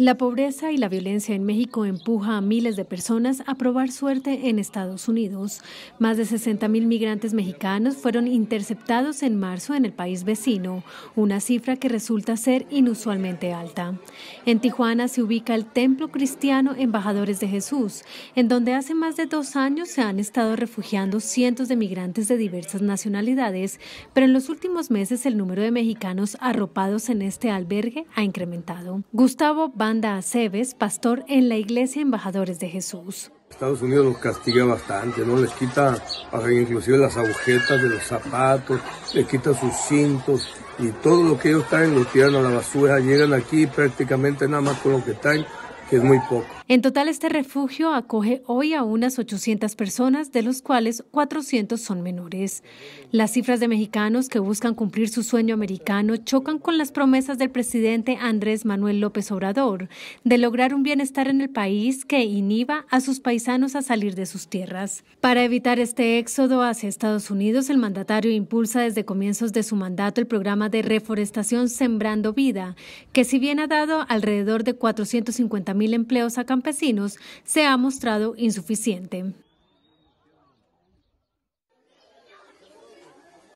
La pobreza y la violencia en México empuja a miles de personas a probar suerte en Estados Unidos. Más de 60 mil migrantes mexicanos fueron interceptados en marzo en el país vecino, una cifra que resulta ser inusualmente alta. En Tijuana se ubica el Templo Cristiano Embajadores de Jesús, en donde hace más de dos años se han estado refugiando cientos de migrantes de diversas nacionalidades, pero en los últimos meses el número de mexicanos arropados en este albergue ha incrementado. Gustavo a Aceves, pastor en la Iglesia Embajadores de Jesús. Estados Unidos los castiga bastante, ¿no? Les quita inclusive las agujetas de los zapatos, les quita sus cintos y todo lo que ellos traen lo tiran a la basura. Llegan aquí prácticamente nada más con lo que traen, que es muy poco. En total, este refugio acoge hoy a unas 800 personas, de los cuales 400 son menores. Las cifras de mexicanos que buscan cumplir su sueño americano chocan con las promesas del presidente Andrés Manuel López Obrador de lograr un bienestar en el país que inhiba a sus paisanos a salir de sus tierras. Para evitar este éxodo hacia Estados Unidos, el mandatario impulsa desde comienzos de su mandato el programa de reforestación Sembrando Vida, que si bien ha dado alrededor de 450 mil empleos a campesinos se ha mostrado insuficiente.